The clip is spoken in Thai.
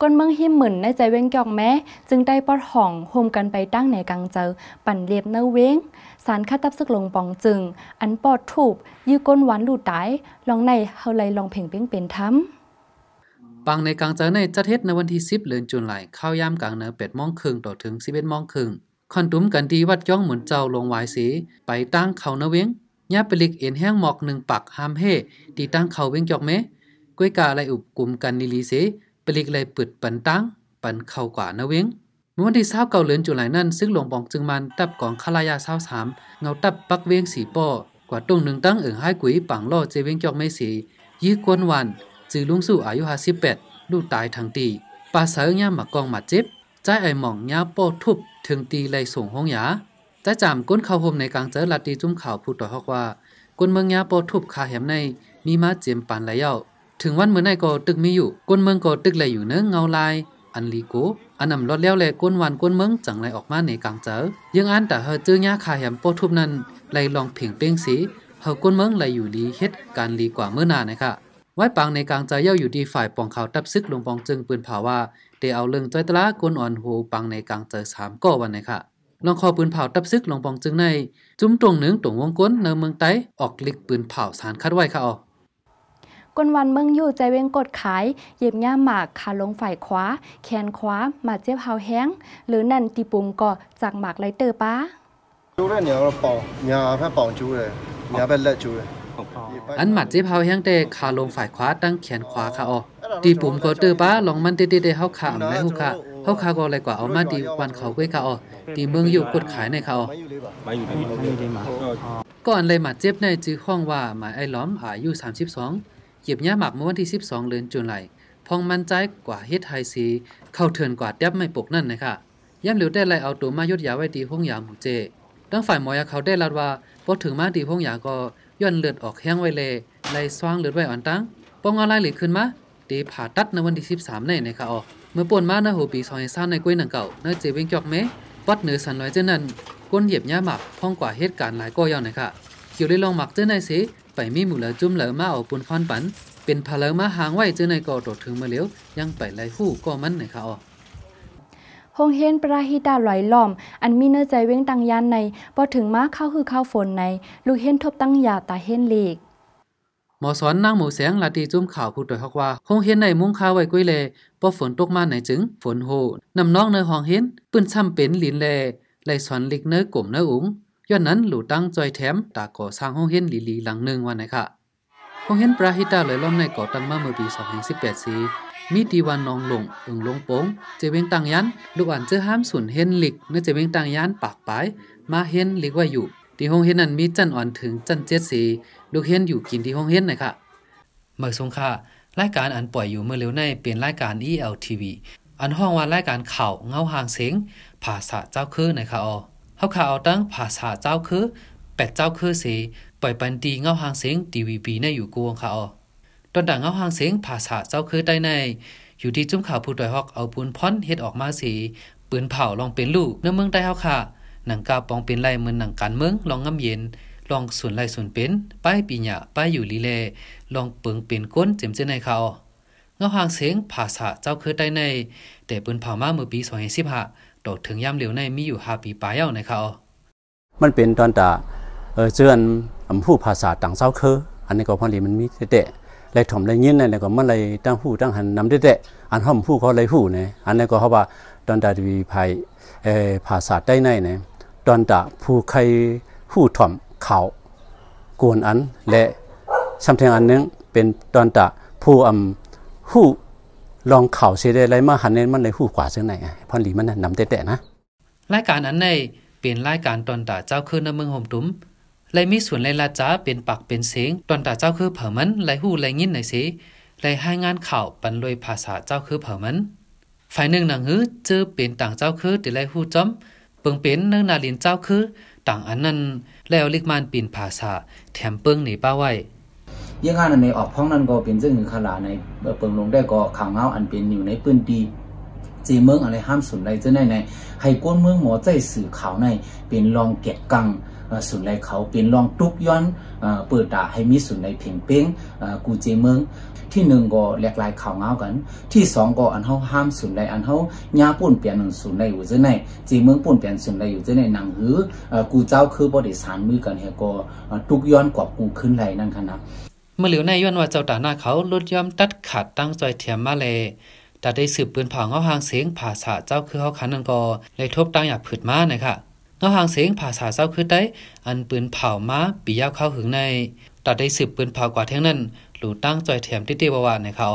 ก้นเมืองหิมเหมือนในใจเว้งกอกแม้ จึงได้ปอดห่องโฮมกันไปตั้งในกลางเจอปั่นเลียบเนื้อเว้ง สารคาตับซึกลงปองจึง อันปอดถูบยื้อก้นหวานหลุดตาย ลองในเฮาเลยลองเพ่งเป้งเป็นทั้มปังในกลางเจอในจะเทศในวันที่10เดือนจุลายเข้าย่ามกลางเนื้อเป็ดมองครึ่งต่อถึง11มองครึ่งคอนตุ้มกันดีวัดย่องเหมือนเจ้าลงวายสี ไปตั้งเขาเนื้อเว้ง ย่าเปลิกเอ็นแห้งหมอกหนึ่งปักหามเฮตีตั้งเขาเวงจอกเมกล้วยกาอะไรอุบกลุ่มกันนิลีเสลิกเลยปึดปันตั้ง ปันเข้ากว่านะเวงเมื่อวันที่เ้าเก่าเหลือนจุลายนั่นซึ่งหลวงปองจึงมันตับของคลายาเ้าสามเงาตับปักเวงสีป้อกว่าตรงหนึ่งตั้งเอิงให้กุยปังล่อเจเวงจอกไม่สียี่กวนวันจือลุงสู่อายุห้าสิบแปดลูกตายทั้งตีปาเสาเงย่ามากองมาเจ็บใจไอหม่องย่าป้อทุบ ถึงตีไลส่งห้องยาใจะจามก้นเข่าโฮมในกลางเจอลัดตีจุ้มข่าวผู้ต่อฮอกว่าก้นเมืองยาป้อทุบคาเหมในมีมาเจียมปานไหลเย้าถึงวันเมื่อไหนก็ตึกมีอยู่ ก้นเมืองก็ตึกเลยอยู่เนื้อเงาลาย อันลีโกอันนำรถดแล้วแลก้นวันก้นเมืองจังไรออกมาในกลางเจอยังอันแต่เฮอจื้อหญ้าคาแหมโปทุบนั้นไลลลองเพียงเป้งสีเฮาก้นเมืองไหลอยู่ดีเฮ็ดการลีกว่าเมื่อนานะคะไว้ปังในกลางใจเย่าอยู่ดีฝ่ายปองเขาตับซึกลงปองจึงปืนผาว่าเดเอาเรื่องจ้อยตะละกวนอ่อนโหปังในกลางใจสามก้อวันไหนค่ะลองคอปืนเผาตับซึกลงปองจึงใน จุ้มตรงหนึ่งตรงวงก้นเนนเมืองไต้ออกลิกปืนเผาสารคัดไว้ค่ะอ๋อกวนวันเมืองอยู่ใจเวงกดขาย เย็บย่าหมากขาลงฝ่ายขวาแขนขวามาเจ็บเฮาแห้งหรือนันตีปุ่มก่อจากหมากไรเตอร์ป้าจูเรื่องเนี่ยเราปองยาแพ้ปองจูเลยยาเป็นละจูเลยอันหมัดเจ็บเฮาแห้งเตะขาลงฝ่ายขวาตั้งแขนขวาค่ะออตีปุ่มก็เตอป้าลองมันเตเตะเฮาขาไม่หูกค่ะเฮาขาก็เลยกว่าเอามาตีวันเขาก้วยค่ะออตีเมืองอยู่กดขายในค่ะออก่อนเลยหมัดเจ็บในจื้อห้องว่าหมายไอ้ล้อมอายุ32เก็บย่าหมักเมื่อวันที่ 12เดือนจุลหยพองมันใจ กว่าเฮ็ดไฮซีเข้าเทินกว่าเดบไม่ปกนั่นนะคะย่ำเหลียวได้ไลเอาตัวมายดยาไว้ตีห้องยาหมูเจตั้งฝ่ายหมอยาเขาได้รัดว่า พอถึงมาตีห้องยาก็ย้อนเลือดออกแห้งไว้เลยไลซสว่างเลือดไว้อ่อนตั้งปองอะไรหรือขึ้นมา ตีผ่าตัดในวันที่ 13ในนะคะอ๋อ เมื่อป่นมาในหัวปีซอยซ่านในกล้วยหนังเก่าในเจวิงจอกเมปัดเหนือสันน้อยเจนันก้นเหยียบย่าหมักพองกว่าเหตุการณ์หลายกอยอนนะคะคิวได้ลองหมักเจ้าในเสไปมีหมู่เหล่าจุ่มเหล่ามาเอาปนควันปัน เป็นพาเหล่ามาหางไว้เจ้าในก่อตดถึงมาเลี้ยวยังไปไล่หู้ก็มันใหนขะอ๋องเฮนปราฮิตาลอยล่อม อันมีเนื้อใจเว้งตังยานใน พอถึงมาเข้าคือเข้าฝนใน ลูกเฮนทบตั้งยาตาเฮนเลีกหมอสอนนั่งหมูแสงลาตีจุ่มข่าวผู้ตรวจฮอกว่าคงเฮนในมุ้งข้าวไว้กุ้ยเลพอฝนตกมาในจึงฝนโหนำน้องเนื้อหองเฮ็นปืนช้ำเป็นหลินแลไลสอนลิกเนื้อกลมเนื้ออุ๋งย้อนนั้นหลู่ตั้งจอยแถมตาก่อสร้างห้องเฮียนลีลีหลังหนึ่งวันไหนค่ะ ห้องเฮียนปราหิตาเลยล้อมในก่อตั้งมาเมื่อปี2018 สีมีตีวันนองหลงอึงลงโป้งเจิวงตังยันลูกอ่านเจอห้ามสุนเฮนลิกเนื้อเจิวงตังยันปากปลายมาเฮนลิกว่าอยู่ ที่ห้องเฮนนั้นมีจันอ่อนถึงจันเจ็ดสีลูกเฮนอยู่กินที่ห้องเฮนหนค่ะเมื่อสงค่ะรายการอันปล่อยอยู่เมื่อเร็วในเปลี่ยนรายการ ELTV อันห้องวันรายการข่าวเงาหางเสียงภาษาเจ้าคือหนค่ะออเฮาข่าวตั้งภาษาเจ้าคือแปดเจ้าคือสีปล่อยปันดีเงาหางเสียงทีวีปีในอยู่กวงค่ะออตอนดังเงาหางเสียงภาษาเจ้าคือใต้ใน อยู่ที่จุ้มข่าวผู้ดอยฮอกเอาปูนพ้อนเฮ็ดออกมาสีปืนเผาลองเป็นลูกเนื้อเมืองใต้เฮาค่ะหนังกาปองเป็นไรเหมือนหนังการเมืองลองงำเย็นลองส่วนไรส่วนเป็นป้ายปีหยาป้ายอยู่ลีเลลองเปิงเป็นก้นเจ็มเจในเขาเงาหางเสียงภาษาเจ้าคือใต้ใน แต่ปืนเผามาเมื่อปีสสองบห้ากถึงย่ำเหลียวในมีอยู่หาปีปลายเอาในเขามันเป็นตอนตาเจือนอำผู้ภาษาต่างเศร้าเคออันนี้ก็พอดีมันมีแต่เลยถ่อมไรยยินเนี่ยก็มันเลยตั้งผู้ตั้งหันนำแต่อันห้อมผู้เขาไรผู้เนี่ยอันนี้ก็เขาว่าตอนตาทีภัยเออภาษาได้ในเนี่ยตอนตาผู้ใครผู้ถ่อมเขากวนอันและสำเทงอันนึงเป็นตอนตาผู้อำผู้ลองเข่าเสียได้ไรมาหันเน้นมันในหูขวาเสียไหนพอนหลีมันนำเตะๆนะ รายการอันในเป็นรายการตอนตาเจ้าคือนเมืองห่มตุ้มไรมีส่วนไรลาจ้าเป็นปักเป็นเสียงตอนตาเจ้าคือเผอมันไรหูไรยินไหนสิไรให้งานข่าวปันลอยภาษาเจ้าคือเผอมัน ฝ่ายหนึ่งหนังหื้อเจอเป็นต่างเจ้าคือติไรหูจ้อมเปิงเป็นเนื่องนาลินเจ้าคือ ต่างอันนั้นแล้วลิกมานปินภาษาแถมเปิงหนีป้าไว้ยังงานในออกพ้องนั้นก็เป็นเรื่องหนึ่ขลาในเปิงลงได้ก็ข่าวเงาอันเป็นอยู่ในปืนดีจีเมืองอะไรห้ามสุนไรเจ้าในใน ให้ก้นเมืองหมอใจสื่อข่าวใน เป็นรองเก็ดกังสุนไรเขาเป็นรองทุกย้อนเปิดตาให้มีสุนไรเพ่งเป้งกูเจเมือง ที่หนึ่งก็แหลกลายข่าวเงากัน ที่สองก็อันเขาห้ามสุนไรอันเขาญาปุ่นเปลี่ยนสุนไรอยู่เจ้าในจีเมืองปุ่นเปลี่ยนสุนไรอยู่เจ้าในหนังหือกูเจ้าคือบริสารมือกันเฮก็ทุกย้อนกอบกูขึ้นไรนั่นขนาดเมื่อเหลียวในย้อนว่าเจ้าตาหน้าเขาลดยอมตัดขาดตั้งจอยเทียมมาเลย แต่ได้สืบปืนเผาเงาหางเสียง่าสาเจ้าคือเขาขันนันกอเลยทบตั้งอยากผืดมาหนยคะเงาหางเสียง่าสาเจ้าคือได้อันปืนเผาม้าปียาวเข้าหึงใน แต่ได้สืบปืนเผากว่าเท่งนั้น หลูตั้งจอยเทียมติเตียวว่านะคะ